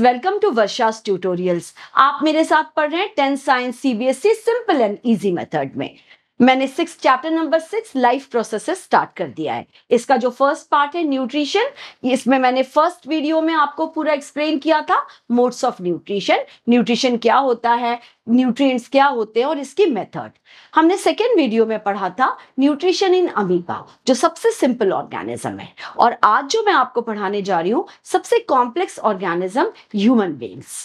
welcome to वर्षास tutorials आप मेरे साथ पढ़ रहे हैं tenth science CBSE simple and easy method में मैंने six chapter number six life processes start कर दिया है इसका जो फर्स्ट पार्ट है न्यूट्रिशन इसमें मैंने फर्स्ट वीडियो में आपको पूरा एक्सप्लेन किया था मोड्स ऑफ न्यूट्रिशन न्यूट्रिशन क्या होता है न्यूट्रिएंट्स क्या होते हैं और इसकी मेथड हमने सेकेंड वीडियो में पढ़ा था न्यूट्रिशन इन अमीबा जो सबसे सिंपल ऑर्गेनिज्म है और आज जो मैं आपको पढ़ाने जा रही हूँ सबसे कॉम्प्लेक्स ऑर्गेनिज्म ह्यूमन बींग्स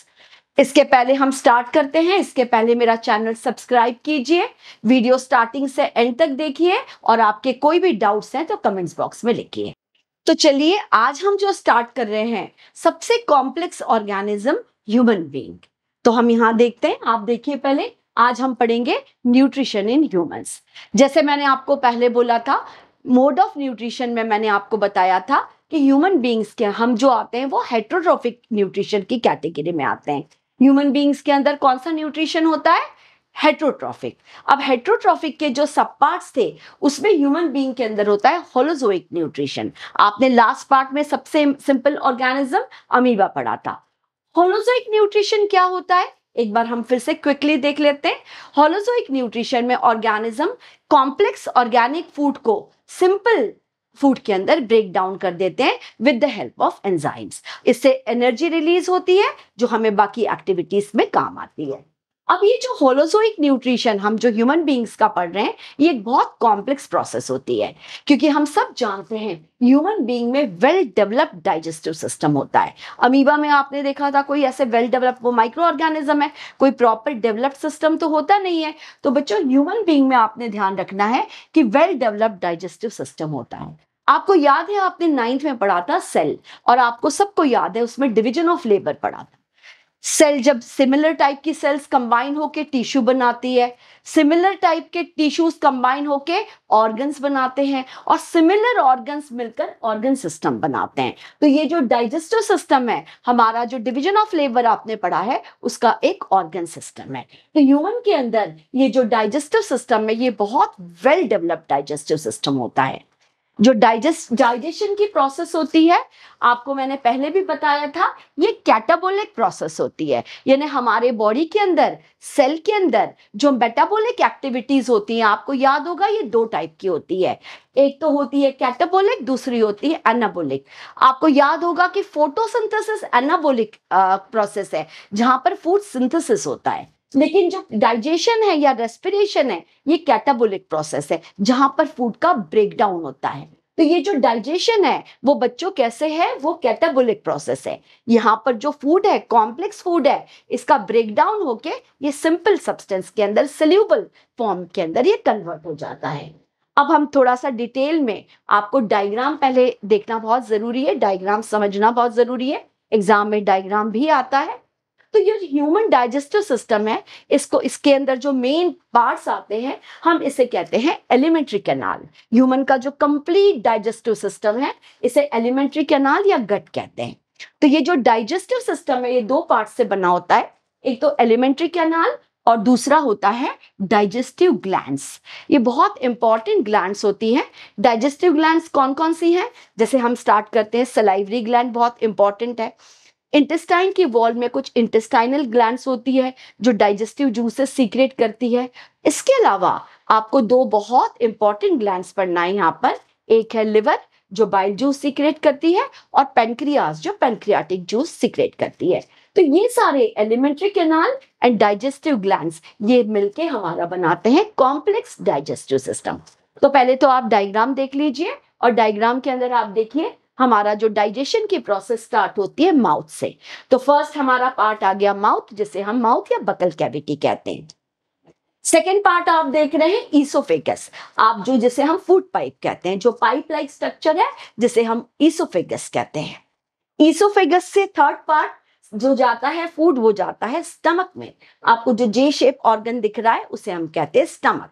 इसके पहले हम स्टार्ट करते हैं इसके पहले मेरा चैनल सब्सक्राइब कीजिए वीडियो स्टार्टिंग से एंड तक देखिए और आपके कोई भी डाउट्स हैं तो कमेंट्स बॉक्स में लिखिए तो चलिए आज हम जो स्टार्ट कर रहे हैं सबसे कॉम्प्लेक्स ऑर्गेनिज्म ह्यूमन बींग तो हम यहाँ देखते हैं आप देखिए पहले आज हम पढ़ेंगे न्यूट्रिशन इन ह्यूमन्स जैसे मैंने आपको पहले बोला था मोड ऑफ न्यूट्रिशन में मैंने आपको बताया था कि ह्यूमन बींग्स के हम जो आते हैं वो हेट्रोट्रॉफिक न्यूट्रिशन की कैटेगरी में आते हैं ह्यूमन बींग्स के अंदर कौन सा न्यूट्रिशन होता है हेट्रोट्रॉफिक अब हेट्रोट्रॉफिक के जो सब पार्ट्स थे उसमें ह्यूमन बीइंग के अंदर होता है होलोजोइक न्यूट्रिशन आपने लास्ट पार्ट में सबसे सिंपल ऑर्गेनिज्म अमीबा पढ़ा था होलोजोइक न्यूट्रिशन क्या होता है एक बार हम फिर से क्विकली देख लेते हैं होलोजोइक न्यूट्रिशन में ऑर्गेनिज्म कॉम्प्लेक्स ऑर्गेनिक फूड को सिंपल फूड के अंदर ब्रेक डाउन कर देते हैं with the help of enzymes इससे एनर्जी रिलीज होती है जो हमें बाकी एक्टिविटीज में काम आती है अब ये जो होलोसोइक न्यूट्रिशन हम जो ह्यूमन बींग्स का पढ़ रहे हैं ये एक बहुत कॉम्प्लेक्स प्रोसेस होती है क्योंकि हम सब जानते हैं ह्यूमन बींग में वेल डेवलप्ड डाइजेस्टिव सिस्टम होता है अमीबा में आपने देखा था कोई ऐसे वेल डेवलप्ड वो माइक्रो ऑर्गेनिज्म है कोई प्रॉपर डेवलप्ड सिस्टम तो होता नहीं है तो बच्चों ह्यूमन बींग में आपने ध्यान रखना है कि वेल डेवलप्ड डाइजेस्टिव सिस्टम होता है आपको याद है आपने नाइन्थ में पढ़ा था सेल और आपको सबको याद है उसमें डिविजन ऑफ लेबर पढ़ा था सेल जब सिमिलर टाइप की सेल्स कंबाइन होके टिश्यू बनाती है सिमिलर टाइप के टिश्यूज कंबाइन होके ऑर्गन्स बनाते हैं और सिमिलर ऑर्गन्स मिलकर ऑर्गन सिस्टम बनाते हैं तो ये जो डाइजेस्टिव सिस्टम है हमारा जो डिवीजन ऑफ लेबर आपने पढ़ा है उसका एक ऑर्गन सिस्टम है तो ह्यूमन के अंदर ये जो डाइजेस्टिव सिस्टम है ये बहुत वेल डेवलप्ड डाइजेस्टिव सिस्टम होता है जो डाइजेस्ट डाइजेशन की प्रोसेस होती है आपको मैंने पहले भी बताया था ये कैटाबोलिक प्रोसेस होती है यानी हमारे बॉडी के अंदर सेल के अंदर जो मेटाबोलिक एक्टिविटीज होती हैं आपको याद होगा ये दो टाइप की होती है एक तो होती है कैटाबोलिक दूसरी होती है एनाबोलिक आपको याद होगा कि फोटोसिंथेसिस एनाबोलिक प्रोसेस है जहां पर फूड सिंथेसिस होता है लेकिन जो डाइजेशन है या रेस्पिरेशन है ये कैटाबोलिक प्रोसेस है जहां पर फूड का ब्रेकडाउन होता है तो ये जो डाइजेशन है वो बच्चों कैसे है वो कैटाबोलिक प्रोसेस है यहाँ पर जो फूड है कॉम्प्लेक्स फूड है इसका ब्रेकडाउन होके ये सिंपल सब्सटेंस के अंदर सल्यूबल फॉर्म के अंदर ये कन्वर्ट हो जाता है अब हम थोड़ा सा डिटेल में आपको डायग्राम पहले देखना बहुत ज़रूरी है डायग्राम समझना बहुत ज़रूरी है एग्जाम में डायग्राम भी आता है तो ये ह्यूमन डाइजेस्टिव सिस्टम है इसको इसके अंदर जो मेन पार्ट्स आते हैं हम इसे कहते हैं एलिमेंट्री कैनाल ह्यूमन का जो कंप्लीट डाइजेस्टिव सिस्टम है इसे एलिमेंट्री कैनाल या गट कहते हैं तो ये जो डाइजेस्टिव सिस्टम है ये दो पार्ट से बना होता है एक तो एलिमेंट्री कैनाल और दूसरा होता है डाइजेस्टिव ग्लैंड्स ये बहुत इंपॉर्टेंट ग्लैंड्स होती हैं डाइजेस्टिव ग्लैंड्स कौन कौन सी हैं जैसे हम स्टार्ट करते हैं सलाइवरी ग्लैंड बहुत इंपॉर्टेंट है इंटेस्टाइन की वॉल में कुछ इंटेस्टाइनल ग्लैंड्स होती है जो डाइजेस्टिव जूसेस सीक्रेट करती है इसके अलावा आपको दो बहुत इंपॉर्टेंट ग्लैंड्स पढ़ना है यहाँ पर एक है लिवर जो बाइल जूस सीक्रेट करती है और पेनक्रियाज जो पेनक्रियाटिक जूस सीक्रेट करती है तो ये सारे alimentary canal and digestive glands ये मिलके हमारा बनाते हैं कॉम्प्लेक्स डाइजेस्टिव सिस्टम तो पहले तो आप डायग्राम देख लीजिए और डायग्राम के अंदर आप देखिए हमारा जो डाइजेशन की प्रोसेस स्टार्ट होती है माउथ से तो फर्स्ट हमारा पार्ट आ गया माउथ जिसे हम माउथ या बकल कैविटी कहते हैं सेकेंड पार्ट आप देख रहे हैं ईसोफेगस आप जो जिसे हम फूड पाइप कहते हैं जो पाइप लाइक स्ट्रक्चर है जिसे हम ईसोफेगस कहते हैं ईसोफेगस से थर्ड पार्ट जो जाता है फूड वो जाता है स्टमक में आपको जो जे शेप ऑर्गन दिख रहा है उसे हम कहते हैं स्टमक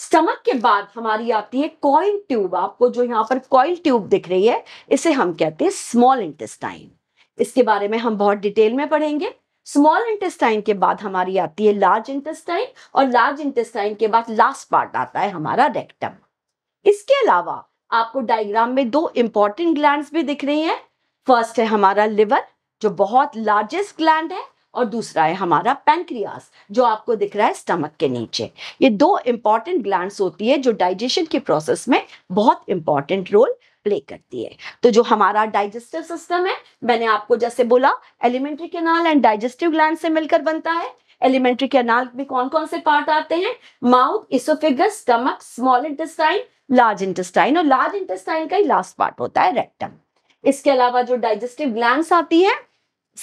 स्टमक के बाद हमारी आती है कॉइल ट्यूब आपको जो यहाँ पर कॉइल ट्यूब दिख रही है इसे हम कहते हैं स्मॉल इंटेस्टाइन इसके बारे में हम बहुत डिटेल में पढ़ेंगे स्मॉल इंटेस्टाइन के बाद हमारी आती है लार्ज इंटेस्टाइन और लार्ज इंटेस्टाइन के बाद लास्ट पार्ट आता है हमारा रेक्टम इसके अलावा आपको डायग्राम में दो इंपॉर्टेंट ग्लैंड भी दिख रही है फर्स्ट है हमारा लिवर जो बहुत लार्जेस्ट ग्लैंड है और दूसरा है हमारा पैंक्रियास जो आपको दिख रहा है स्टमक के नीचे ये दो इंपॉर्टेंट ग्लैंड्स होती है जो डाइजेशन के प्रोसेस में बहुत इंपॉर्टेंट रोल प्ले करती है तो जो हमारा डाइजेस्टिव सिस्टम है मैंने आपको जैसे बोला alimentary canal and digestive gland से मिलकर बनता है एलिमेंट्री केनाल में कौन कौन से पार्ट आते हैं mouth oesophagus stomach small intestine large intestine और लार्ज इंटेस्टाइन का ही लास्ट पार्ट होता है रेक्टम इसके अलावा जो डाइजेस्टिव ग्लैंड आती है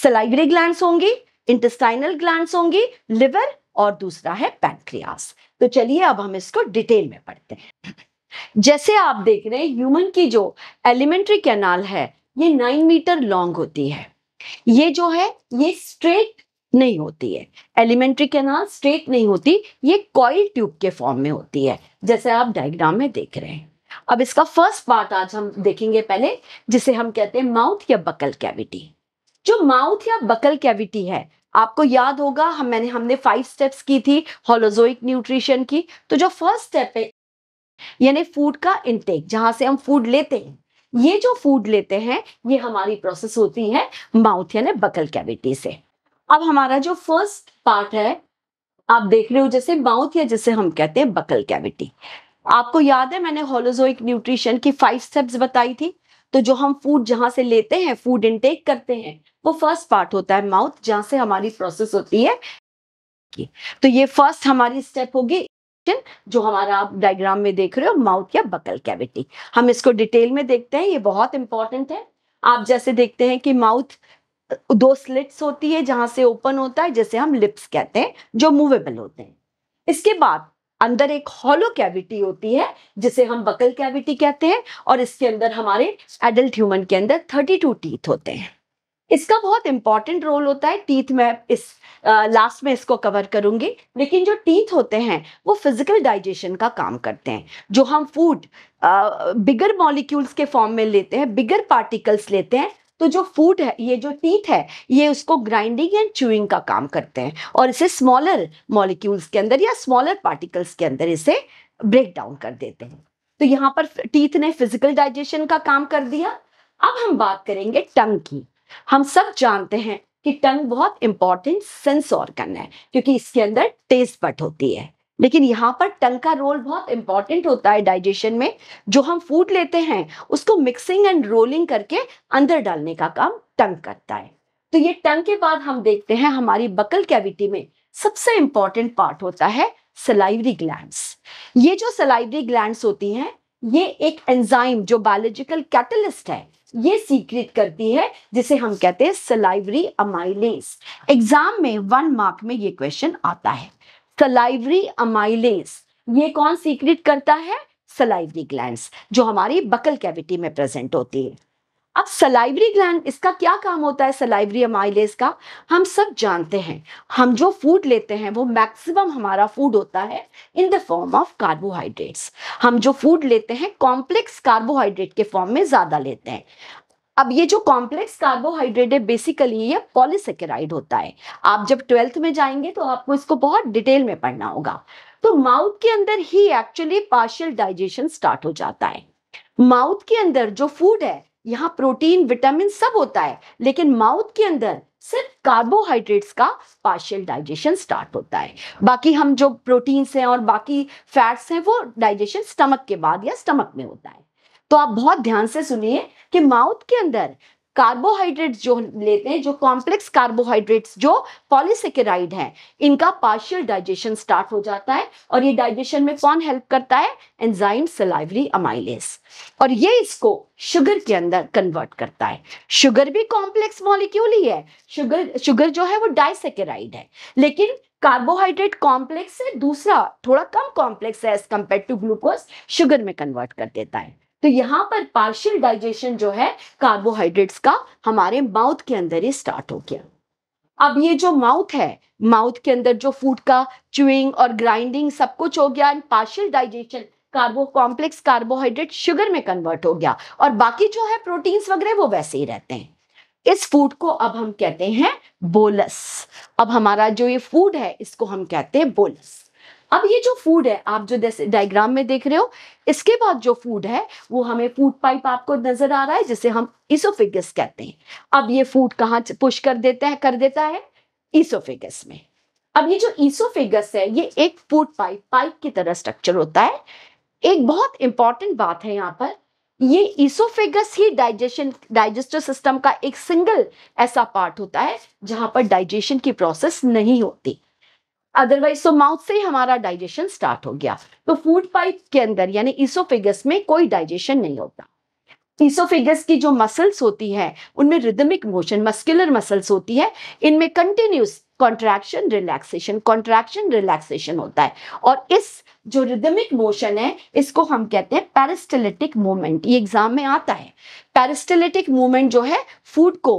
सलाइवरी ग्लैंड होंगी इंटेस्टाइनल ग्लैंड होंगी लिवर और दूसरा है पैंक्रियास तो चलिए अब हम इसको डिटेल में पढ़ते हैं जैसे आप देख रहे हैं ह्यूमन की जो एलिमेंट्री कैनाल है ये नाइन मीटर लॉन्ग होती है ये जो है ये स्ट्रेट नहीं होती है एलिमेंट्री कैनाल स्ट्रेट नहीं होती ये कॉइल ट्यूब के फॉर्म में होती है जैसे आप डायग्राम में देख रहे हैं अब इसका फर्स्ट पार्ट आज हम देखेंगे पहले जिसे हम कहते हैं माउथ या बकल कैविटी जो माउथ या बकल कैविटी है आपको याद होगा हम मैंने हमने फाइव स्टेप्स की थी होलोजोइक न्यूट्रिशन की तो जो फर्स्ट स्टेप है यानी फूड का इनटेक जहां से हम फूड लेते हैं ये जो फूड लेते हैं ये हमारी प्रोसेस होती है माउथ यानी बकल कैविटी से अब हमारा जो फर्स्ट पार्ट है आप देख रहे हो जैसे माउथ या जैसे हम कहते हैं बकल कैविटी आपको याद है मैंने होलोजोइक न्यूट्रिशन की फाइव स्टेप्स बताई थी तो जो हम फूड जहां से लेते हैं फूड इनटेक करते हैं वो फर्स्ट पार्ट होता है माउथ जहां से हमारी प्रोसेस होती है तो ये फर्स्ट हमारी स्टेप होगी जो हमारा आप डायग्राम में देख रहे हो माउथ या बकल कैविटी हम इसको डिटेल में देखते हैं ये बहुत इंपॉर्टेंट है आप जैसे देखते हैं कि माउथ दो स्लिट्स होती है जहां से ओपन होता है जैसे हम लिप्स कहते हैं जो मूवेबल होते हैं इसके बाद अंदर एक हॉलो कैविटी होती है जिसे हम बकल कैविटी कहते हैं और इसके अंदर हमारे एडल्ट ह्यूमन के अंदर 32 टीथ होते हैं इसका बहुत इंपॉर्टेंट रोल होता है टीथ में इस लास्ट में इसको कवर करूंगी लेकिन जो टीथ होते हैं वो फिजिकल डाइजेशन का काम करते हैं जो हम फूड बिगर मॉलिक्यूल्स के फॉर्म में लेते हैं बिगर पार्टिकल्स लेते हैं तो जो फूड है ये जो टीथ है ये उसको ग्राइंडिंग एंड च्यूइंग का काम करते हैं और इसे स्मॉलर मॉलिक्यूल्स के अंदर या स्मॉलर पार्टिकल्स के अंदर इसे ब्रेक डाउन कर देते हैं तो यहाँ पर टीथ ने फिजिकल डाइजेशन का काम कर दिया अब हम बात करेंगे टंग की हम सब जानते हैं कि टंग बहुत इंपॉर्टेंट सेंस ऑर्गन है क्योंकि इसके अंदर टेस्ट बट होती है लेकिन यहाँ पर टंग का रोल बहुत इंपॉर्टेंट होता है डाइजेशन में जो हम फूड लेते हैं उसको मिक्सिंग एंड रोलिंग करके अंदर डालने का काम टंग करता है तो ये टंग के बाद हम देखते हैं हमारी बकल कैविटी में सबसे इंपॉर्टेंट पार्ट होता है सलाइवरी ग्लैंड्स ये जो सलाइवरी ग्लैंड्स होती हैं ये एक एंजाइम जो बायोलॉजिकल कैटलिस्ट है ये सीक्रेट करती है जिसे हम कहते हैं सलाइवरी अमाइलेज एग्जाम में वन मार्क में ये क्वेश्चन आता है सलाइवरी अमाइलेस ये कौन सीक्रेट करता है सलाइवरी ग्लैंड जो हमारी बकल कैविटी में प्रेजेंट होती है अब सलाइवरी ग्लैंड इसका क्या काम होता है सलाइवरी अमाइलेस का हम सब जानते हैं हम जो फूड लेते हैं वो मैक्सिमम हमारा फूड होता है in the form of carbohydrates हम जो फूड लेते हैं कॉम्प्लेक्स कार्बोहाइड्रेट के फॉर्म में ज़्यादा लेते हैं अब ये जो कॉम्प्लेक्स कार्बोहाइड्रेट है बेसिकली ये पॉलीसेकेराइड होता है आप जब ट्वेल्थ में जाएंगे तो आपको इसको बहुत डिटेल में पढ़ना होगा तो माउथ के अंदर ही एक्चुअली पार्शियल डाइजेशन स्टार्ट हो जाता है माउथ के अंदर जो फूड है यहाँ प्रोटीन विटामिन सब होता है लेकिन माउथ के अंदर सिर्फ कार्बोहाइड्रेट्स का पार्शियल डाइजेशन स्टार्ट होता है बाकी हम जो प्रोटीन्स हैं और बाकी फैट्स हैं वो डाइजेशन स्टमक के बाद या स्टमक में होता है तो आप बहुत ध्यान से सुनिए कि माउथ के अंदर कार्बोहाइड्रेट्स जो लेते हैं जो कॉम्प्लेक्स कार्बोहाइड्रेट्स जो पॉलीसेकेराइड हैं इनका पार्शियल डाइजेशन स्टार्ट हो जाता है और ये डाइजेशन में कौन हेल्प करता है एंजाइम सलाइवरी अमाइलेस और ये इसको शुगर के अंदर कन्वर्ट करता है शुगर भी कॉम्प्लेक्स मॉलिक्यूल ही है शुगर शुगर जो है वो डाइसेकेराइड है लेकिन कार्बोहाइड्रेट कॉम्प्लेक्स है दूसरा थोड़ा कम कॉम्प्लेक्स है as compare to glucose sugar में कन्वर्ट कर देता है तो यहाँ पर पार्शियल डाइजेशन जो है कार्बोहाइड्रेट्स का हमारे माउथ के अंदर ही स्टार्ट हो गया अब ये जो माउथ है माउथ के अंदर जो फूड का चुइंग और ग्राइंडिंग सब कुछ हो गया and partial digestion carbo complex carbohydrate sugar में कन्वर्ट हो गया और बाकी जो है प्रोटीन्स वगैरह वो वैसे ही रहते हैं इस फूड को अब हम कहते हैं बोलस अब हमारा जो ये फूड है इसको हम कहते हैं बोलस अब ये जो फूड है आप जो जैसे डायग्राम में देख रहे हो इसके बाद जो फूड है वो हमें फूड पाइप आपको नजर आ रहा है जिसे हम इसोफिगस कहते हैं अब ये फूड कहाँ पुश कर देता है कर देता है इसोफिगस में अब ये जो इसोफिगस है ये एक फूड पाइप पाइप की तरह स्ट्रक्चर होता है एक बहुत इंपॉर्टेंट बात है यहाँ पर ये इसोफेगस ही डाइजेशन डाइजेस्टिव सिस्टम का एक सिंगल ऐसा पार्ट होता है जहां पर डाइजेशन की प्रोसेस नहीं होती अदरवाइज सो माउथ से हमारा डाइजेशन स्टार्ट हो गया तो फूड पाइप के अंदर यानी इसोफिगस में कोई डाइजेशन नहीं होता इसोफिगस की जो मसल्स होती है उनमें रिदमिक मोशन मस्कुलर मसल्स होती है इनमें continuous contraction relaxation contraction relaxation होता है और इस जो रिदमिक मोशन है इसको हम कहते हैं पैरिस्टेलेटिक मूवमेंट ये एग्जाम में आता है पैरिस्टेलेटिक मूवमेंट जो है फूड को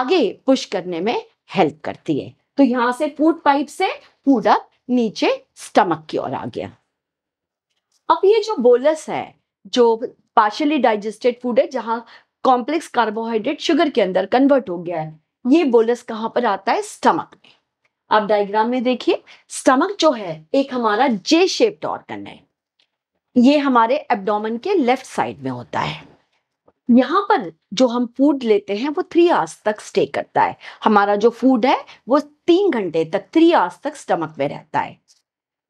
आगे पुश करने में हेल्प करती है तो यहां से फूड पाइप से पूरा नीचे स्टमक की ओर आ गया अब ये जो बोलस है जो पार्शियली डाइजेस्टेड फूड है जहां कॉम्प्लेक्स कार्बोहाइड्रेट शुगर के अंदर कन्वर्ट हो गया है ये बोलस कहां पर आता है स्टमक में आप डायग्राम में देखिए स्टमक जो है एक हमारा जे शेप्ड ऑर्गन है ये हमारे एब्डोमेन के लेफ्ट साइड में होता है यहाँ पर जो हम फूड लेते हैं वो थ्री आवर्स तक स्टे करता है हमारा जो फूड है वो तीन घंटे तक थ्री आवर्स तक स्टमक में रहता है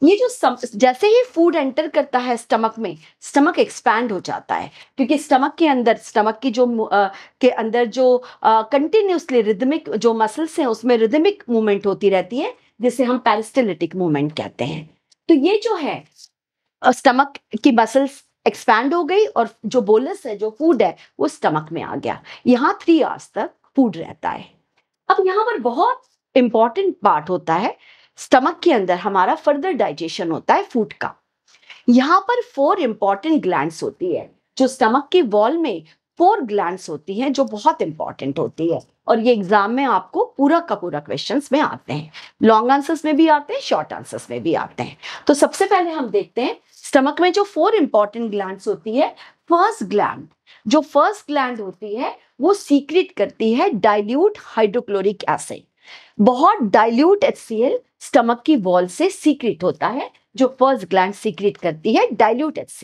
ये जो सम, जैसे ही फूड एंटर करता है स्टमक में स्टमक एक्सपैंड हो जाता है क्योंकि स्टमक के अंदर स्टमक की जो आ, के अंदर जो कंटिन्यूसली रिदमिक जो मसल्स हैं उसमें रिदमिक मूवमेंट होती रहती है जिसे हम पैरिस्टेलिटिक मूवमेंट कहते हैं तो ये जो है स्टमक की मसल्स एक्सपैंड हो गई और जो बोलस है जो फूड है वो स्टमक में आ गया यहाँ थ्री आवर्स तक फूड रहता है अब यहाँ पर बहुत इंपॉर्टेंट पार्ट होता है स्टमक के अंदर हमारा फर्दर डाइजेशन होता है फूड का यहाँ पर फोर इंपॉर्टेंट ग्लैंड होती है जो स्टमक के वॉल में फोर ग्लैंड होती हैं जो बहुत इंपॉर्टेंट होती है और ये एग्जाम में आपको पूरा का पूरा क्वेश्चन में आते हैं लॉन्ग आंसर्स में भी आते हैं शॉर्ट आंसर्स में भी आते हैं तो सबसे पहले हम देखते हैं स्टमक में जो फोर इंपॉर्टेंट ग्लैंड होती है फर्स्ट ग्लैंड जो फर्स्ट ग्लैंड होती है वो सीक्रेट करती है डाइल्यूट हाइड्रोक्लोरिक एसिड बहुत डाइल्यूट एच स्टमक की वॉल से सीक्रेट होता है जो फर्स्ट ग्लैंड सीक्रेट करती है डाइल्यूट एच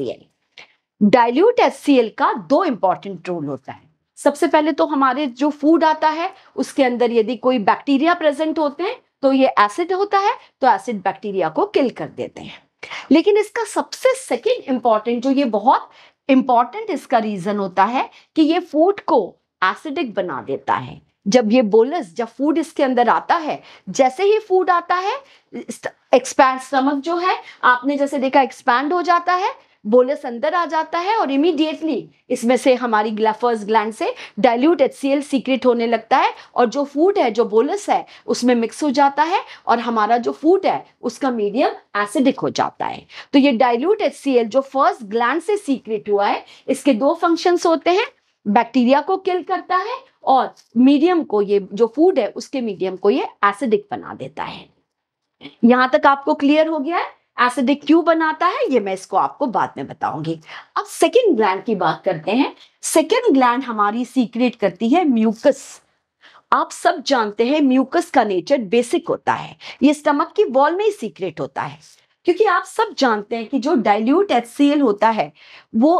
डाइल्यूट एच का दो इंपॉर्टेंट रोल होता है सबसे पहले तो हमारे जो फूड आता है उसके अंदर यदि कोई बैक्टीरिया प्रेजेंट होते हैं तो ये एसिड होता है तो एसिड बैक्टीरिया को किल कर देते हैं लेकिन इसका सबसे सेकेंड इंपॉर्टेंट जो ये बहुत इंपॉर्टेंट इसका रीज़न होता है कि ये फूड को एसिडिक बना देता है जब ये बोलस जब फूड इसके अंदर आता है जैसे ही फूड आता है एक्सपैंड स्टमक जो है आपने जैसे देखा एक्सपैंड हो जाता है बोलस अंदर आ जाता है और इमीडिएटली इसमें से हमारी ग्लफर्स ग्लैंड से डाइल्यूट एच सीक्रेट होने लगता है और जो फूड है जो बोलस है उसमें मिक्स हो जाता है और हमारा जो फूड है उसका मीडियम एसिडिक हो जाता है तो ये डाइल्यूट एच जो फर्स्ट ग्लैंड से सीक्रेट हुआ है इसके दो फंक्शन होते हैं बैक्टीरिया को किल करता है और मीडियम को ये जो फूड है उसके मीडियम को ये एसिडिक बना देता है यहां तक आपको क्लियर हो गया है एसिडिक क्यों बनाता है ये मैं इसको आपको बाद में बताऊंगी अब सेकेंड ग्लैंड की बात करते हैं सेकेंड ग्लैंड हमारी सीक्रेट करती है म्यूकस आप सब जानते हैं म्यूकस का नेचर बेसिक होता है ये स्टमक की वॉल में ही सीक्रेट होता है क्योंकि आप सब जानते हैं कि जो डाइल्यूट एच होता है वो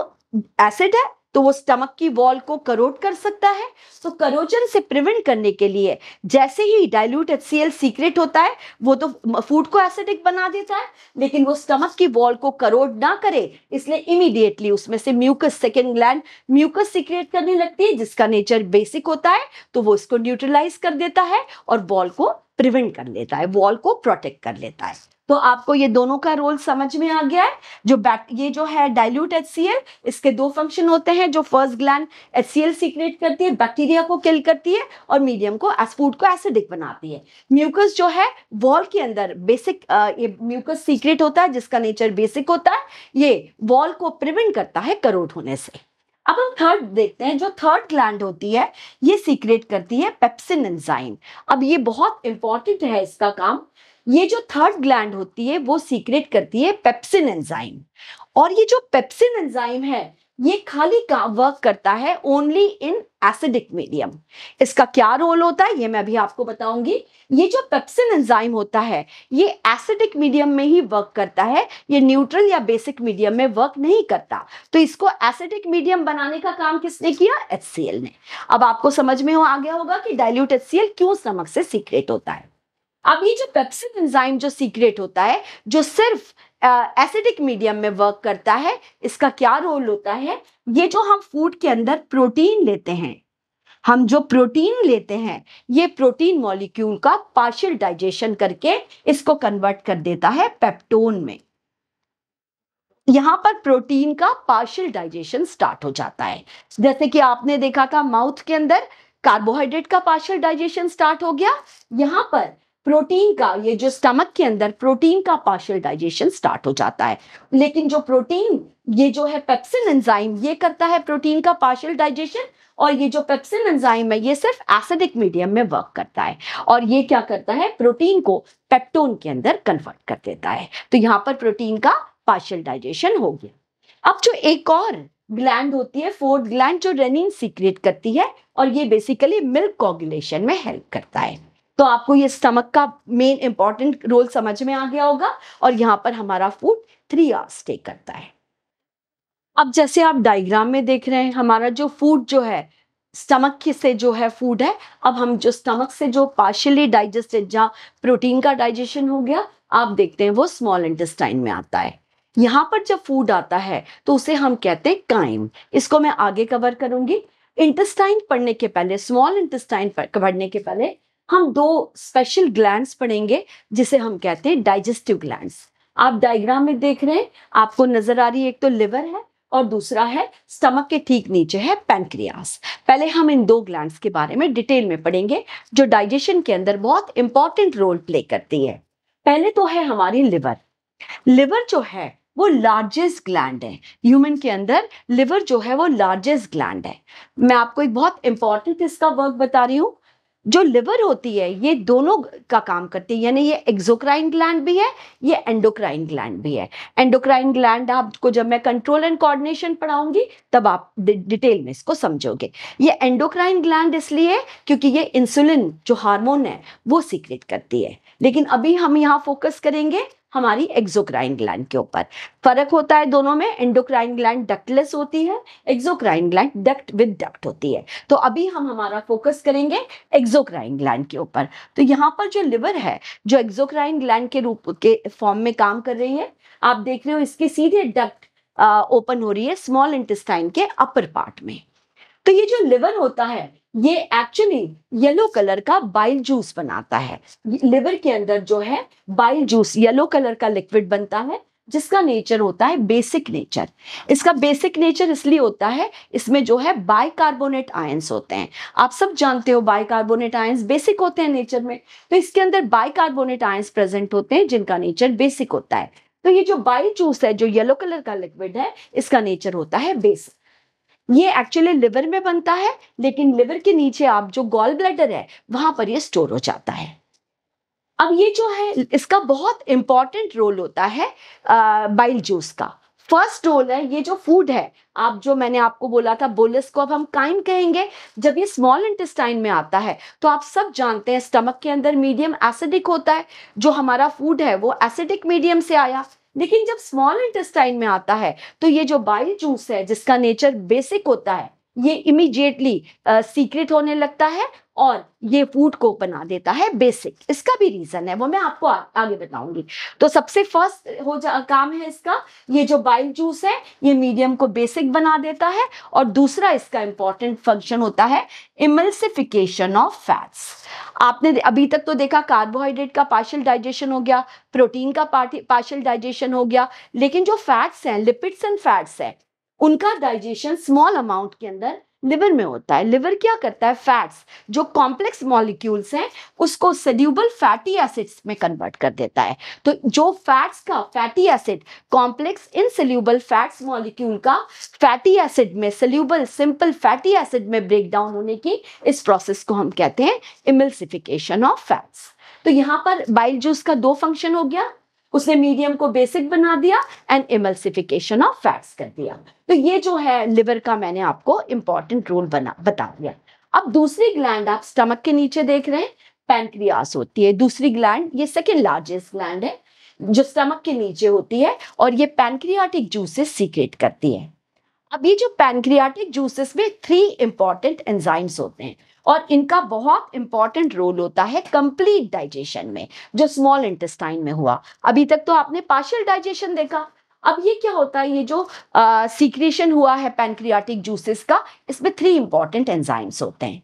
एसिड है तो वो स्टमक की वॉल को करोट कर सकता है सो तो करोजन से प्रिवेंट करने के लिए जैसे ही डायल्यूट एच सीक्रेट होता है वो तो फूड को एसिडिक बना देता है लेकिन वो स्टमक की वॉल को करोट ना करे इसलिए इमीडिएटली उसमें से mucus second gland mucus secrete करने लगती है जिसका नेचर बेसिक होता है तो वो इसको न्यूट्रलाइज कर देता है और वॉल को प्रिवेंट कर लेता है वॉल को प्रोटेक्ट कर लेता है तो आपको ये दोनों का रोल समझ में आ गया है जो बैक ये जो है डाइल्यूट एच इसके दो फंक्शन होते हैं जो फर्स्ट ग्लैंड एच सीक्रेट करती है बैक्टीरिया को किल करती है और मीडियम को फूड को एसिडिक बनाती है म्यूकस जो है वॉल के अंदर बेसिक आ, ये म्यूकस सीक्रेट होता है जिसका नेचर बेसिक होता है ये वॉल को प्रिवेंट करता है करोड होने से अब हम थर्ड देखते हैं जो थर्ड ग्लैंड होती है ये सीक्रेट करती है पेप्सिन एंजाइम अब ये बहुत इंपॉर्टेंट है इसका काम ये जो थर्ड ग्लैंड होती है वो सीक्रेट करती है पेप्सिन एंजाइम और ये जो पेप्सिन एंजाइम है ये खाली काम वर्क करता है ओनली इन एसिडिक मीडियम इसका क्या रोल होता है ये मैं अभी आपको बताऊंगी ये जो पेप्सिन एंजाइम होता है ये एसिडिक मीडियम में ही वर्क करता है ये न्यूट्रल या बेसिक मीडियम में वर्क नहीं करता तो इसको एसिडिक मीडियम बनाने का काम किसने किया एच ने अब आपको समझ में हो आ गया होगा कि डायल्यूट एच क्यों समक से सीक्रेट होता है अब ये जो पेप्सिन एंजाइम जो सीक्रेट होता है जो सिर्फ एसिडिक मीडियम में वर्क करता है इसका क्या रोल होता है ये जो हम फूड के अंदर प्रोटीन लेते हैं हम जो प्रोटीन लेते हैं ये प्रोटीन मॉलिक्यूल का पार्शियल डाइजेशन करके इसको कन्वर्ट कर देता है पेप्टोन में यहाँ पर प्रोटीन का पार्शियल डाइजेशन स्टार्ट हो जाता है जैसे कि आपने देखा था माउथ के अंदर कार्बोहाइड्रेट का पार्शियल डाइजेशन स्टार्ट हो गया यहां पर प्रोटीन का ये जो स्टमक के अंदर प्रोटीन का पार्शियल डाइजेशन स्टार्ट हो जाता है लेकिन जो प्रोटीन ये जो है पेप्सिन एंजाइम ये करता है प्रोटीन का पार्शियल डाइजेशन और ये जो पेप्सिन एंजाइम है ये सिर्फ एसिडिक मीडियम में वर्क करता है और ये क्या करता है प्रोटीन को पेप्टोन के अंदर कन्वर्ट कर देता है तो यहाँ पर प्रोटीन का पार्शियल डाइजेशन हो गया अब जो एक और ग्लैंड होती है फोर्थ ग्लैंड जो रेनिन सीक्रेट करती है और ये बेसिकली मिल्क कॉगुलेशन में हेल्प करता है तो आपको ये स्टमक का मेन इंपॉर्टेंट रोल समझ में आ गया होगा और यहाँ पर हमारा फूड थ्री आवर्स टेक करता है अब जैसे आप डायग्राम में देख रहे हैं हमारा जो फूड जो है स्टमक से जो है फूड है अब हम जो स्टमक से जो पार्शियली डाइजेस्टेड जहाँ प्रोटीन का डाइजेशन हो गया आप देखते हैं वो स्मॉल इंटेस्टाइन में आता है यहाँ पर जब फूड आता है तो उसे हम कहते हैं काइम इसको मैं आगे कवर करूंगी इंटेस्टाइन पढ़ने के पहले स्मॉल इंटेस्टाइन पढ़ने के पहले हम दो स्पेशल ग्लैंड्स पढ़ेंगे जिसे हम कहते हैं डाइजेस्टिव ग्लैंड्स आप डायग्राम में देख रहे हैं आपको नजर आ रही है एक तो लिवर है और दूसरा है स्टमक के ठीक नीचे है पैंक्रियास पहले हम इन दो ग्लैंड्स के बारे में डिटेल में पढ़ेंगे जो डाइजेशन के अंदर बहुत इंपॉर्टेंट रोल प्ले करती है पहले तो है हमारी लिवर लिवर जो है वो लार्जेस्ट ग्लैंड है ह्यूमन के अंदर लिवर जो है वो लार्जेस्ट ग्लैंड है मैं आपको एक बहुत इंपॉर्टेंट इसका वर्क बता रही हूँ जो लिवर होती है ये दोनों का काम करती है यानी ये एक्जोक्राइन ग्लैंड भी है ये एंडोक्राइन ग्लैंड भी है एंडोक्राइन ग्लैंड आपको जब मैं कंट्रोल एंड कोऑर्डिनेशन पढ़ाऊंगी तब आप डिटेल में इसको समझोगे ये एंडोक्राइन ग्लैंड इसलिए क्योंकि ये इंसुलिन जो हार्मोन है वो सीक्रेट करती है लेकिन अभी हम यहाँ फोकस करेंगे हमारी एक्सोक्राइन ग्लैंड के ऊपर फर्क होता है दोनों में एंडोक्राइन ग्लैंड डक्टलेस होती है exocrine gland duct with duct होती है तो अभी हम हमारा फोकस करेंगे एक्सोक्राइन ग्लैंड के ऊपर तो यहाँ पर जो लिवर है जो एक्सोक्राइन ग्लैंड के रूप के फॉर्म में काम कर रही है आप देख रहे हो इसके सीधे डक्ट ओपन हो रही है स्मॉल इंटेस्टाइन के अपर पार्ट में तो ये जो लिवर होता है ये एक्चुअली येलो कलर का बाइल जूस बनाता है लिवर के अंदर जो है बाइल जूस येलो कलर का लिक्विड बनता है जिसका नेचर होता है बेसिक नेचर इसका बेसिक नेचर इसलिए होता है इसमें जो है बाइकार्बोनेट आयंस होते हैं आप सब जानते हो बाइकार्बोनेट आयंस बेसिक होते हैं नेचर में तो इसके अंदर बाइकार्बोनेट आयंस प्रेजेंट होते हैं जिनका नेचर बेसिक होता है तो ये जो बाइल जूस है जो येलो कलर का लिक्विड है इसका नेचर होता है बेसिक ये एक्चुअली लिवर में बनता है लेकिन लिवर के नीचे आप जो गॉल ब्लैडर है वहां पर ये स्टोर हो जाता है अब ये जो है इसका बहुत इंपॉर्टेंट रोल होता है बाइल जूस का फर्स्ट रोल है ये जो फूड है आप जो मैंने आपको बोला था बोलस को अब हम काइम कहेंगे जब ये स्मॉल इंटेस्टाइन में आता है तो आप सब जानते हैं स्टमक के अंदर मीडियम एसिडिक होता है जो हमारा फूड है वो एसिडिक मीडियम से आया लेकिन जब स्मॉल इंटेस्टाइन में आता है तो ये जो बाइल जूस है जिसका नेचर बेसिक होता है ये इमीडिएटली सीक्रेट uh, होने लगता है और ये फूड को बना देता है बेसिक इसका भी रीजन है वो मैं आपको आ, आगे बताऊंगी तो सबसे फर्स्ट हो जा काम है इसका ये जो बाइल जूस है ये मीडियम को बेसिक बना देता है और दूसरा इसका इंपॉर्टेंट फंक्शन होता है इमल्सिफिकेशन ऑफ फैट्स आपने अभी तक तो देखा कार्बोहाइड्रेट का पार्शियल डाइजेशन हो गया प्रोटीन का पार्शियल डाइजेशन हो गया लेकिन जो फैट्स हैं लिपिड्स एंड फैट्स है उनका डाइजेशन स्मॉल अमाउंट के अंदर लिवर में होता है लिवर क्या करता है फैट्स जो कॉम्प्लेक्स मॉलिक्यूल्स हैं उसको सेल्यूबल फैटी एसिड्स में कन्वर्ट कर देता है तो जो फैट्स का fatty acid complex insoluble fats molecule का फैटी एसिड में सेल्यूबल सिंपल फैटी एसिड में ब्रेक डाउन होने की इस प्रोसेस को हम कहते हैं इमल्सिफिकेशन ऑफ फैट्स तो यहाँ पर बाइल जूस का दो फंक्शन हो गया उसने मीडियम को बेसिक बना दिया एंड इमल्सिफिकेशन ऑफ फैट्स कर दिया तो ये जो है लिवर का मैंने आपको इंपॉर्टेंट रोल बना बता दिया अब दूसरी ग्लैंड आप स्टमक के नीचे देख रहे हैं पैंक्रियास होती है दूसरी ग्लैंड ये सेकेंड लार्जेस्ट ग्लैंड है जो स्टमक के नीचे होती है और ये पैनक्रियाटिक जूसेस सीक्रेट करती है अब ये जो पैनक्रियाटिक जूसेस में थ्री इंपॉर्टेंट एंजाइम्स होते हैं और इनका बहुत इंपॉर्टेंट रोल होता है कंप्लीट डाइजेशन में जो स्मॉल इंटेस्टाइन में हुआ अभी तक तो आपने पार्शियल डाइजेशन देखा अब ये क्या होता है ये जो सीक्रेशन हुआ है पैनक्रियाटिक जूसेस का इसमें थ्री इंपॉर्टेंट एंजाइम्स होते हैं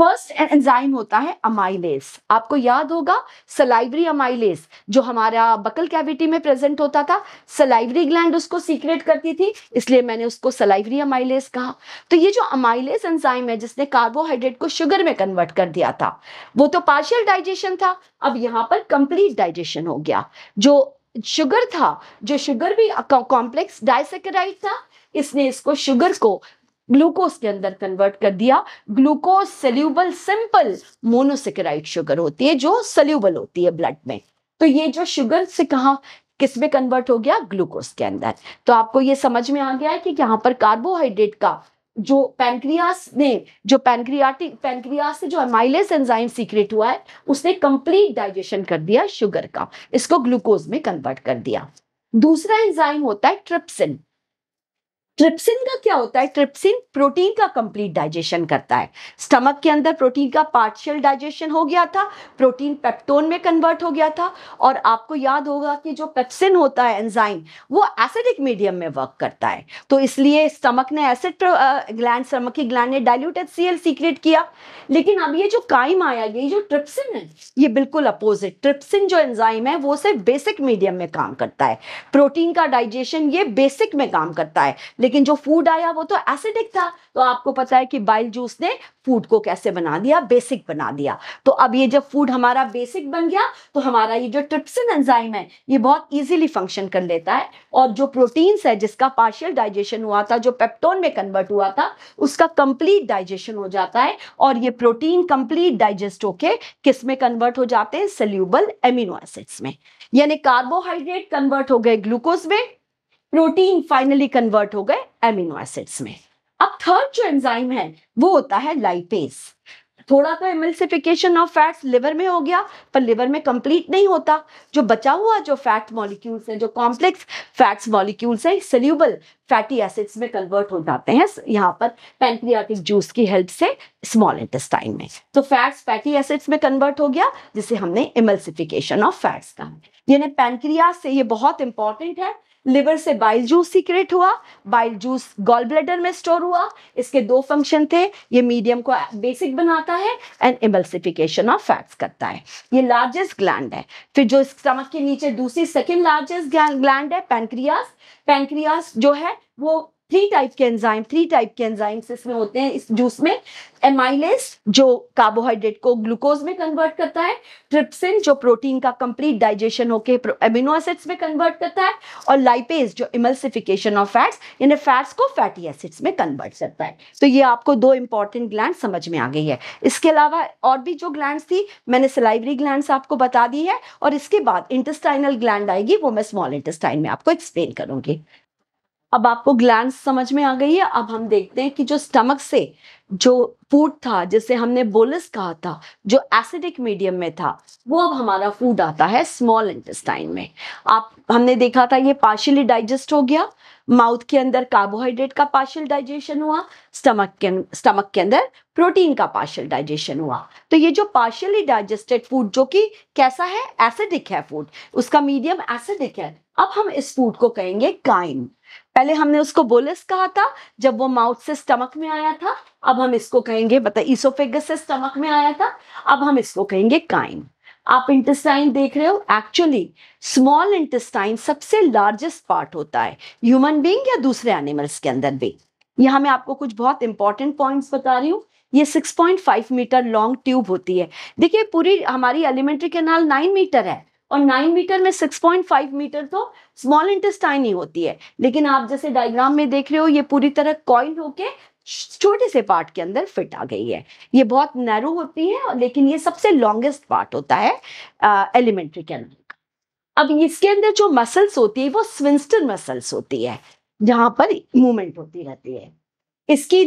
फर्स्ट एंजाइम होता है अमाइलेस आपको याद होगा सलाइवरी अमाइलेस जो हमारा बकल कैविटी में प्रेजेंट होता था सलाइवरी ग्लैंड उसको सीक्रेट करती थी इसलिए मैंने उसको सलाइवरी अमाइलेस कहा तो ये जो अमाइलेस एंजाइम है जिसने कार्बोहाइड्रेट को शुगर में कन्वर्ट कर दिया था वो तो पार्शियल डाइजेशन था अब यहाँ पर कंप्लीट डाइजेशन हो गया जो शुगर था जो शुगर भी कॉम्प्लेक्स डाइसेकेराइड था इसने इसको शुगर को ग्लूकोज के अंदर कन्वर्ट कर दिया glucose soluble simple monosaccharide sugar होती है जो सल्यूबल होती है ब्लड में तो ये जो शुगर से कहा किस में कन्वर्ट हो गया ग्लूकोज के अंदर तो आपको ये समझ में आ गया है कि यहाँ पर कार्बोहाइड्रेट का जो पैंक्रियास ने जो पैंक्रियाटिक पैंक्रियास से जो अमाइलेस एंजाइम सीक्रेट हुआ है उसने कंप्लीट डाइजेशन कर दिया शुगर का इसको ग्लूकोज में कन्वर्ट कर दिया दूसरा एंजाइम होता है ट्रिप्सिन ट्रिप्सिन का क्या होता है ट्रिप्सिन प्रोटीन का कंप्लीट डाइजेशन करता है स्टमक के अंदर प्रोटीन का पार्शियल डाइजेशन हो गया था प्रोटीन पेप्टोन में कन्वर्ट हो गया था और आपको याद होगा कि जो पेप्सिन होता है एंजाइम वो एसिडिक मीडियम में वर्क करता है तो इसलिए स्टमक ने एसिड ग्लैंड स्टमकी ग्लैंड ने डायल्यूटेड सीएल सीक्रेट किया लेकिन अब ये जो काइम आया ये जो ट्रिप्सिन है ये बिल्कुल अपोजिट ट्रिप्सिन जो एंजाइम है वो सिर्फ बेसिक मीडियम में काम करता है प्रोटीन का डाइजेशन ये बेसिक में काम करता है लेकिन जो फूड आया वो तो एसिडिक था तो आपको पता है कि बाइल जूस ने फूड को कैसे बना दिया बेसिक बना दिया तो अब ये जब फूड हमारा बेसिक बन गया तो हमारा ये जो ट्रिप्सिन एंजाइम है ये बहुत इजीली फंक्शन कर लेता है और जो प्रोटीन्स है जिसका पार्शियल डाइजेशन हुआ था जो पेप्टोन में कन्वर्ट हुआ था उसका कंप्लीट डाइजेशन हो जाता है और ये प्रोटीन कंप्लीट डाइजेस्ट होके किस में कन्वर्ट हो जाते हैं सेल्यूबल एमिनो एसिड्स में यानी कार्बोहाइड्रेट कन्वर्ट हो गए ग्लूकोज में प्रोटीन फाइनली कन्वर्ट हो गए एमिनो एसिड्स में अब थर्ड जो एंजाइम है वो होता है लाइपेस थोड़ा सा एमल्सिफिकेशन ऑफ फैट्स लिवर में हो गया पर लिवर में कंप्लीट नहीं होता जो बचा हुआ जो फैट मॉलिक्यूल्स हैं जो कॉम्प्लेक्स फैट्स मॉलिक्यूल्स हैं सल्यूबल फैटी एसिड्स में कन्वर्ट हो जाते हैं यहाँ पर पेंक्रियाटिक जूस की हेल्प से स्मॉल इंटेस्टाइन में तो फैट्स फैटी एसिड्स में कन्वर्ट हो गया जिसे हमने इमल्सिफिकेशन ऑफ फैट्स कहा यानी पेनक्रिया से ये बहुत इंपॉर्टेंट है लिवर से बाइल जूस सीक्रेट हुआ बाइल जूस गॉल ब्लेडर में स्टोर हुआ इसके दो फंक्शन थे ये मीडियम को बेसिक बनाता है एंड इमल्सिफिकेशन ऑफ फैट्स करता है ये लार्जेस्ट ग्लैंड है फिर जो स्टमक के नीचे दूसरी सेकेंड लार्जेस्ट ग्लैंड है पैंक्रियास पैंक्रियास जो है वो थ्री टाइप के एंजाइम थ्री टाइप के एंजाइम्स इसमें होते हैं इस जूस में एमाइलेस जो कार्बोहाइड्रेट को ग्लूकोज में कन्वर्ट करता है ट्रिप्सिन जो प्रोटीन का कंप्लीट डाइजेशन होकर एमिनो एसिड्स में कन्वर्ट करता है और लाइपेज जो इमल्सिफिकेशन ऑफ फैट्स यानी फैट्स को फैटी एसिड्स में कन्वर्ट करता है तो ये आपको दो इंपॉर्टेंट ग्लैंड समझ में आ गई है इसके अलावा और भी जो ग्लैंड थी मैंने सिलाइवरी ग्लैंड आपको बता दी है और इसके बाद इंटेस्टाइनल ग्लैंड आएगी वो मैं स्मॉल इंटेस्टाइन में आपको एक्सप्लेन करूंगी अब आपको ग्लैंड समझ में आ गई है अब हम देखते हैं कि जो स्टमक से जो फूड था जिसे हमने बोलस कहा था जो एसिडिक मीडियम में था वो अब हमारा फूड आता है स्मॉल इंटेस्टाइन में आप हमने देखा था ये पार्शियली डाइजेस्ट हो गया माउथ के अंदर कार्बोहाइड्रेट का पार्शियल डाइजेशन हुआ स्टमक के अं, स्टमक के अंदर प्रोटीन का पार्शियल डाइजेशन हुआ तो ये जो पार्शियली डाइजेस्टेड फूड जो कि कैसा है एसिडिक है फूड उसका मीडियम एसिडिक है अब हम इस फूड को कहेंगे काइन पहले हमने उसको बोलिस कहा था जब वो माउथ से स्टमक में आया था अब हम इसको कहेंगे बताइए इसोफेगस से स्टमक में आया था अब हम इसको कहेंगे काइन आप इंटेस्टाइन देख रहे हो एक्चुअली स्मॉल इंटेस्टाइन सबसे लार्जेस्ट पार्ट होता है ह्यूमन बींग या दूसरे एनिमल्स के अंदर भी यहां मैं आपको कुछ बहुत इंपॉर्टेंट पॉइंट्स बता रही हूँ ये 6.5 मीटर लॉन्ग ट्यूब होती है देखिए पूरी हमारी एलिमेंट्री कैनाल 9 मीटर है और नाइन मीटर में सिक्स पॉइंट फाइव मीटर तो स्मॉल इंटेस्टाइन ही होती है लेकिन आप जैसे डायग्राम में देख रहे हो ये पूरी तरह कॉइल होके छोटे से पार्ट के अंदर फिट आ गई है ये बहुत नैरो होती है लेकिन ये सबसे लॉन्गेस्ट पार्ट होता है एलिमेंट्री के अंदर अब इसके अंदर जो मसल्स होती है वो स्विंस्टर मसल्स होती है जहां पर मूवमेंट होती रहती है इसकी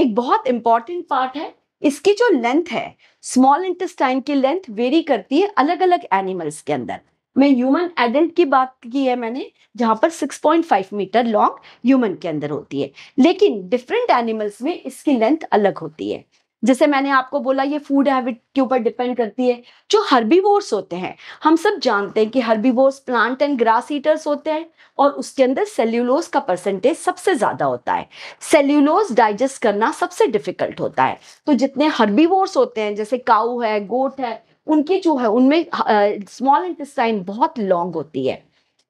एक बहुत इंपॉर्टेंट पार्ट है इसकी जो लेंथ है स्मॉल इंटेस्टाइन की लेंथ वेरी करती है अलग अलग एनिमल्स के अंदर मैं ह्यूमन एडल्ट की बात की है मैंने जहां पर 6.5 मीटर लॉन्ग ह्यूमन के अंदर होती है लेकिन डिफरेंट एनिमल्स में इसकी लेंथ अलग होती है जैसे मैंने आपको बोला ये फूड हैबिट के ऊपर डिपेंड करती है जो हर्बीवोर्स होते हैं हम सब जानते हैं कि herbivores plant and grass eaters होते हैं और उसके अंदर सेल्यूलोज का परसेंटेज सबसे ज़्यादा होता है सेल्यूलोज डाइजेस्ट करना सबसे डिफिकल्ट होता है तो जितने हर्बीवोर्स होते हैं जैसे काऊ है गोट है उनकी जो है उनमें स्मॉल इंटेस्टाइन बहुत लॉन्ग होती है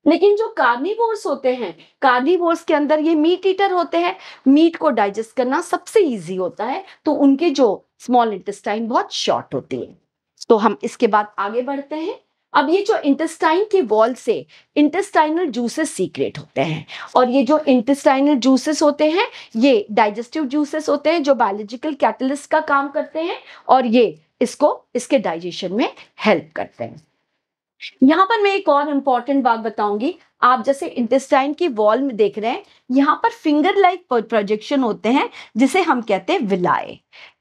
लेकिन जो कार्निवोर्स होते हैं कार्निवोर्स के अंदर ये मीट ईटर होते हैं मीट को डाइजेस्ट करना सबसे इजी होता है तो उनके जो स्मॉल इंटेस्टाइन बहुत शॉर्ट होती है तो हम इसके बाद आगे बढ़ते हैं अब ये जो इंटेस्टाइन के वॉल से इंटेस्टाइनल जूसेस सीक्रेट होते हैं और ये जो इंटेस्टाइनल जूसेस होते हैं ये डाइजेस्टिव जूसेस होते हैं जो बायोलॉजिकल कैटलिस्ट का काम करते हैं और ये इसको इसके डाइजेशन में हेल्प करते हैं यहाँ पर मैं एक और इम्पॉर्टेंट बात बताऊंगी आप जैसे इंटेस्टाइन की वॉल में देख रहे हैं यहाँ पर फिंगर लाइक प्रोजेक्शन होते हैं जिसे हम कहते हैं villi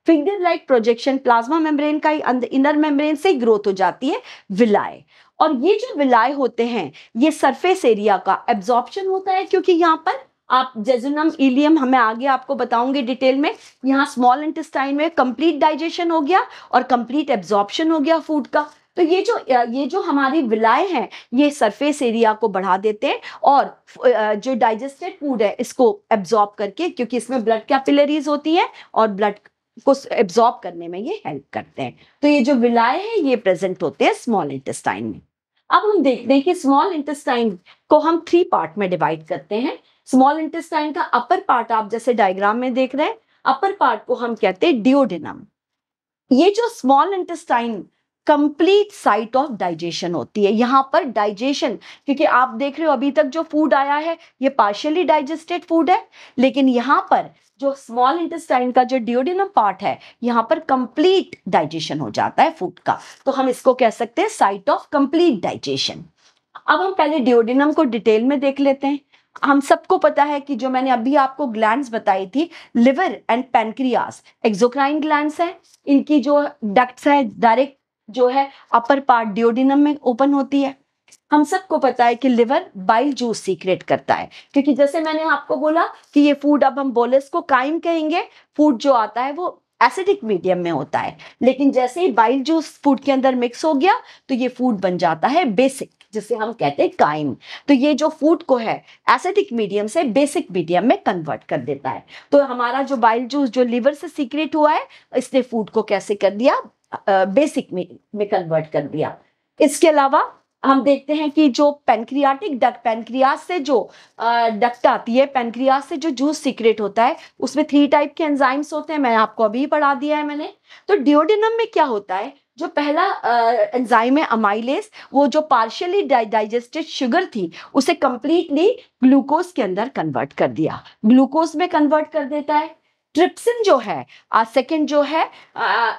finger like projection plasma membrane का इनर मेम्ब्रेन से ग्रोथ हो जाती है विलाय और ये जो विलाय होते हैं ये सरफेस एरिया का एब्जॉर्प्शन होता है क्योंकि यहाँ पर आप जेजुनम इलियम हमें आगे आपको बताऊंगी डिटेल में यहाँ स्मॉल इंटेस्टाइन में कंप्लीट डाइजेशन हो गया और कंप्लीट एब्जॉर्प्शन हो गया फूड का तो ये जो ये जो हमारी विलाय है ये सरफेस एरिया को बढ़ा देते हैं और जो डाइजेस्टेड फूड है इसको एब्जॉर्ब करके क्योंकि इसमें ब्लड कैपिलरीज होती है और ब्लड को एब्जॉर्ब करने में ये हेल्प करते हैं तो ये जो विलाय है ये प्रेजेंट होते हैं स्मॉल इंटेस्टाइन में अब हम देखते हैं कि स्मॉल इंटेस्टाइन को हम थ्री पार्ट में डिवाइड करते हैं स्मॉल इंटेस्टाइन का अपर पार्ट आप जैसे डायग्राम में देख रहे हैं अपर पार्ट को हम कहते हैं डिओडिनम ये जो small intestine complete site of digestion होती है यहाँ पर डाइजेशन क्योंकि आप देख रहे हो अभी तक जो फूड आया है ये पार्शियली डाइजेस्टेड फूड है लेकिन यहाँ पर जो स्मॉल इंटेस्टाइन का जो ड्यूडिनम पार्ट है यहाँ पर कंप्लीट डाइजेशन हो जाता है फूड का तो हम इसको कह सकते हैं साइट ऑफ कंप्लीट डाइजेशन अब हम पहले ड्योडिनम को डिटेल में देख लेते हैं हम सबको पता है कि जो मैंने अभी आपको ग्लैंड्स बताई थी liver and pancreas exocrine glands हैं इनकी जो डक्ट्स हैं डायरेक्ट जो है अपर पार्ट डिओडिनम में ओपन होती है हम सबको पता है कि लिवर बाइल जूस सीक्रेट करता है क्योंकि जैसे मैंने आपको बोला कि ये फूड अब हम बोलेस को कायम कहेंगे फूड जो आता है वो एसिडिक मीडियम में होता है लेकिन जैसे ही बाइल जूस फूड के अंदर मिक्स हो गया तो ये फूड बन जाता है बेसिक जिसे हम कहते हैं काइम तो ये जो फूड को है एसिडिक मीडियम से बेसिक मीडियम में कन्वर्ट कर देता है तो हमारा जो बाइल जूस जो लिवर से सीक्रेट हुआ है इसने फूड को कैसे कर दिया बेसिक में में कन्वर्ट कर दिया इसके अलावा हम देखते हैं कि जो पेनक्रियाटिक डक्ट पेनक्रियाज से जो डक्ट आती है पेनक्रिया से जो जूस सीक्रेट होता है उसमें थ्री टाइप के एंजाइम्स होते हैं मैं आपको अभी पढ़ा दिया है मैंने तो डिओडिनम में क्या होता है जो पहला एंजाइम है अमाइलेस वो जो पार्शियली डाइजेस्टेड शुगर थी उसे कंप्लीटली ग्लूकोज के अंदर कन्वर्ट कर दिया ग्लूकोज में कन्वर्ट कर देता है ट्रिप्सिन जो है सेकंड जो है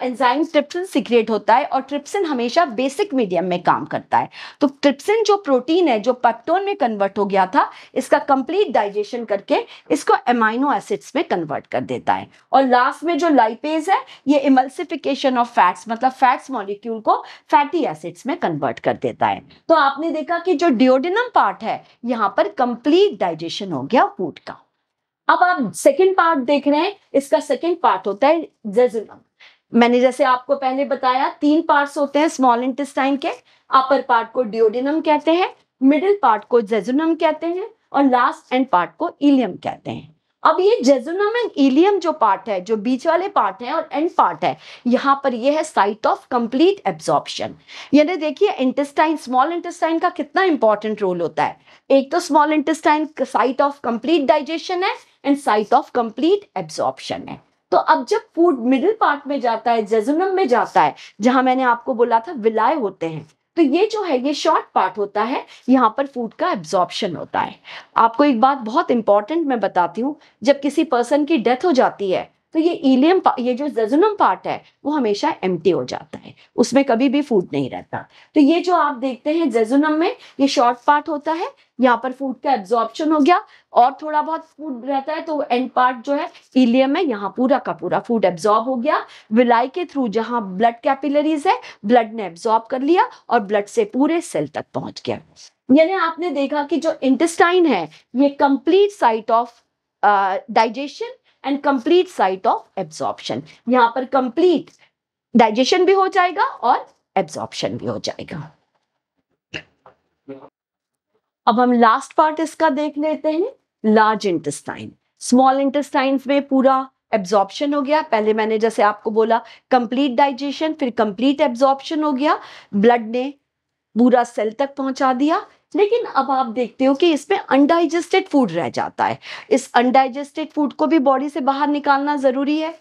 एंजाइम ट्रिप्सिन सिक्रिएट होता है और ट्रिप्सिन हमेशा बेसिक मीडियम में काम करता है तो ट्रिप्सिन जो प्रोटीन है जो पेप्टोन में कन्वर्ट हो गया था इसका कंप्लीट डाइजेशन करके इसको एमाइनो एसिड्स में कन्वर्ट कर देता है और लास्ट में जो लाइपेज है ये इमल्सिफिकेशन ऑफ फैट्स मतलब फैट्स मॉलिक्यूल को फैटी एसिड्स में कन्वर्ट कर देता है तो आपने देखा कि जो डिओडिनम पार्ट है यहाँ पर कंप्लीट डाइजेशन हो गया फूड का अब आप सेकेंड पार्ट देख रहे हैं इसका सेकेंड पार्ट होता है जेजुलम मैंने जैसे आपको पहले बताया तीन पार्ट्स होते हैं स्मॉल इंटेस्टाइन के अपर पार्ट को डिओडिनम कहते हैं मिडिल पार्ट को जेजुनम कहते हैं और लास्ट एंड पार्ट को इलियम कहते हैं अब ये जेजुनम एंड इलियम जो पार्ट है जो बीच वाले पार्ट है और एंड पार्ट है यहाँ पर ये है साइट ऑफ कंप्लीट एब्जॉर्प्शन यानी देखिए इंटेस्टाइन स्मॉल इंटेस्टाइन का कितना इंपॉर्टेंट रोल होता है एक तो small intestine site of complete digestion है and site of complete absorption है तो अब जब फूड मिडिल पार्ट में जाता है जेजुनम में जाता है जहां मैंने आपको बोला था विलाय होते हैं तो ये जो है ये शॉर्ट पार्ट होता है यहाँ पर फूड का एब्जॉर्प्शन होता है आपको एक बात बहुत इंपॉर्टेंट मैं बताती हूँ जब किसी पर्सन की डेथ हो जाती है तो ये इलियम ये जो जजुनम पार्ट है वो हमेशा एम हो जाता है उसमें कभी भी फूड नहीं रहता तो ये जो आप देखते हैं जेजुनम में ये शॉर्ट पार्ट होता है यहाँ पर फूड का एब्जॉर्बन हो गया और थोड़ा बहुत फूड रहता है तो एंड पार्ट जो है इलियम है यहाँ पूरा का पूरा फूड एब्जॉर्ब हो गया विलाई के थ्रू जहाँ ब्लड कैपिलरीज है ब्लड ने एब्जॉर्ब कर लिया और ब्लड से पूरे सेल तक पहुंच गया यानी आपने देखा कि जो इंटेस्टाइन है ये complete site of digestion and complete site of absorption यहाँ पर कंप्लीट डाइजेशन भी हो जाएगा और एब्जॉर्बन भी हो जाएगा अब हम लास्ट पार्ट इसका देख लेते हैं लार्ज इंटेस्टाइन स्मॉल इंटेस्टाइन में पूरा एब्जॉर्प्शन हो गया पहले मैंने जैसे आपको बोला कंप्लीट डाइजेशन फिर कंप्लीट एब्जॉर्प्शन हो गया ब्लड ने पूरा सेल तक पहुंचा दिया लेकिन अब आप देखते हो कि इसमें अनडाइजेस्टेड फूड रह जाता है इस अनडाइजेस्टेड फूड को भी बॉडी से बाहर निकालना जरूरी है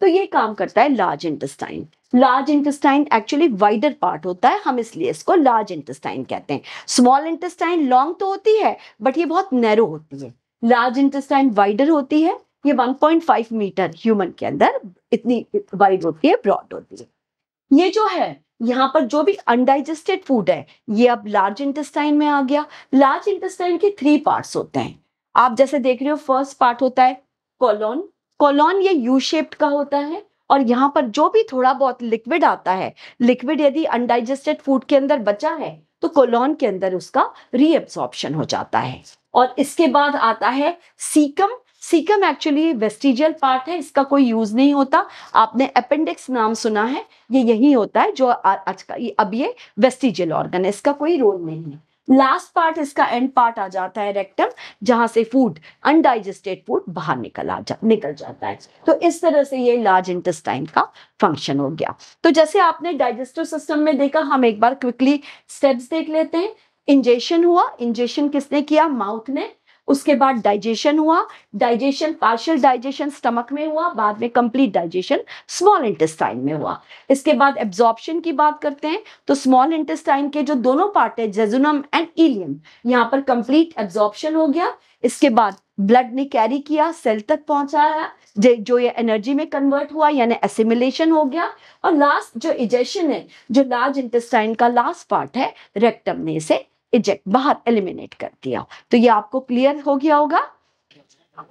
तो ये काम करता है large intestine large intestine actually wider part होता है हम इसलिए इसको लार्ज इंटेस्टाइन कहते हैं स्मॉल इंटेस्टाइन लॉन्ग तो होती है बट ये बहुत नैरो होती है लार्ज इंटेस्टाइन वाइडर होती है ये 1.5 मीटर ह्यूमन के अंदर इतनी वाइड होती है ब्रॉड होती है ये जो है यहाँ पर जो भी अनडाइजेस्टेड फूड है ये अब लार्ज इंटेस्टाइन में आ गया लार्ज इंटेस्टाइन के थ्री पार्ट्स होते हैं आप जैसे देख रहे हो फर्स्ट पार्ट होता है कॉलोन कॉलोन ये यू शेप्ड का होता है और यहाँ पर जो भी थोड़ा बहुत लिक्विड आता है लिक्विड यदि अनडाइजेस्टेड फूड के अंदर बचा है तो कोलोन के अंदर उसका रीएब्सॉर्प्शन हो जाता है और इसके बाद आता है caecum caecum actually vestigial part है इसका कोई यूज नहीं होता आपने अपेंडिक्स नाम सुना है ये यही होता है जो आज का अब ये वेस्टिजियल ऑर्गन है इसका कोई रोल नहीं है लास्ट पार्ट इसका एंड पार्ट आ जाता है रेक्टम जहां से फूड अनडाइजेस्टेड फूड बाहर निकल आ जा निकल जाता है तो इस तरह से ये लार्ज इंटेस्टाइन का फंक्शन हो गया तो जैसे आपने डाइजेस्टिव सिस्टम में देखा हम एक बार क्विकली स्टेप्स देख लेते हैं इंजेशन हुआ इंजेशन किसने किया माउथ ने उसके बाद डाइजेशन हुआ डाइजेशन पार्शियल डाइजेशन स्टमक में हुआ बाद में कंप्लीट डाइजेशन स्मॉल इंटेस्टाइन में हुआ इसके बाद एब्जॉर्प्शन की बात करते हैं तो स्मॉल इंटेस्टाइन के जो दोनों पार्ट है जेजुनम एंड इलियम यहाँ पर कंप्लीट एब्जॉर्प्शन हो गया इसके बाद ब्लड ने कैरी किया सेल तक पहुंचाया जो ये एनर्जी में कन्वर्ट हुआ यानी एसिमिलेशन हो गया और लास्ट जो इजेशन है जो लार्ज इंटेस्टाइन का लास्ट पार्ट है रेक्टम ने इसे इजेक्ट बाहर एलिमिनेट कर दिया तो ये आपको क्लियर हो गया होगा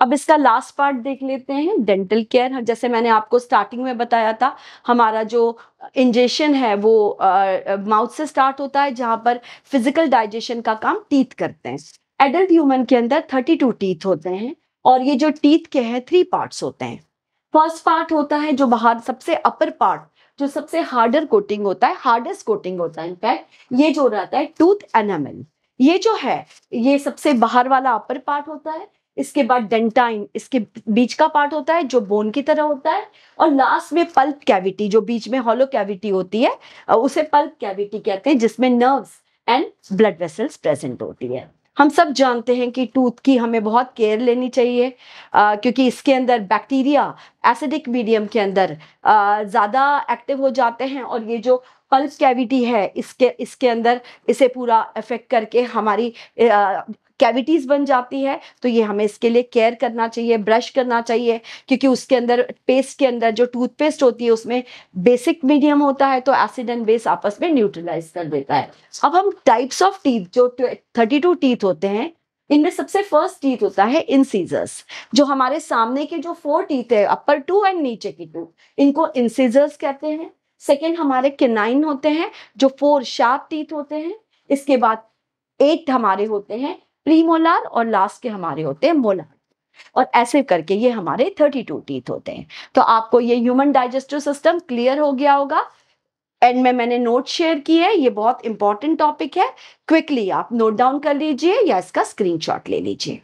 अब इसका लास्ट पार्ट देख लेते हैं डेंटल केयर जैसे मैंने आपको स्टार्टिंग में बताया था हमारा जो इंजेशन है वो माउथ से स्टार्ट होता है जहां पर फिजिकल डाइजेशन का काम टीथ करते हैं एडल्ट ह्यूमन के अंदर 32 टीथ होते हैं और ये जो टीथ के हैं थ्री पार्ट्स होते हैं फर्स्ट पार्ट होता है जो बाहर सबसे अपर पार्ट जो सबसे हार्डर कोटिंग होता है हार्डेस्ट कोटिंग होता है इनफैक्ट ये जो रहता है टूथ एनामिल ये जो है ये सबसे बाहर वाला अपर पार्ट होता है इसके बाद डेंटाइन इसके बीच का पार्ट होता है जो बोन की तरह होता है और लास्ट में पल्प कैविटी जो बीच में हॉलो कैविटी होती है उसे पल्प कैविटी कहते हैं जिसमें nerves and blood vessels present होती है हम सब जानते हैं कि टूथ की हमें बहुत केयर लेनी चाहिए आ, क्योंकि इसके अंदर बैक्टीरिया एसिडिक मीडियम के अंदर ज़्यादा एक्टिव हो जाते हैं और ये जो पल्स कैविटी है इसके इसके अंदर इसे पूरा इफ़ेक्ट करके हमारी कैविटीज़ बन जाती है तो ये हमें इसके लिए केयर करना चाहिए ब्रश करना चाहिए क्योंकि उसके अंदर पेस्ट के अंदर जो टूथपेस्ट होती है उसमें बेसिक मीडियम होता है तो एसिड एंड बेस आपस में न्यूट्रलाइज कर देता है अब हम टाइप्स ऑफ टीथ जो थर्टी टू टीथ होते हैं इनमें सबसे फर्स्ट टीथ होता है इंसीजर्स जो हमारे सामने के जो फोर टीथ है अपर टू एंड नीचे की टू इनको इंसीजर्स कहते हैं सेकेंड हमारे केनाइन होते हैं जो फोर शार्प टीथ होते हैं इसके बाद एट हमारे होते हैं प्री मोलार और लास्ट के हमारे होते हैं मोलार और ऐसे करके ये हमारे थर्टी टू टीथ होते हैं तो आपको ये ह्यूमन डाइजेस्टिव सिस्टम क्लियर हो गया होगा एंड में मैंने नोट शेयर की है ये बहुत इंपॉर्टेंट टॉपिक है क्विकली आप नोट डाउन कर लीजिए या इसका स्क्रीनशॉट ले लीजिए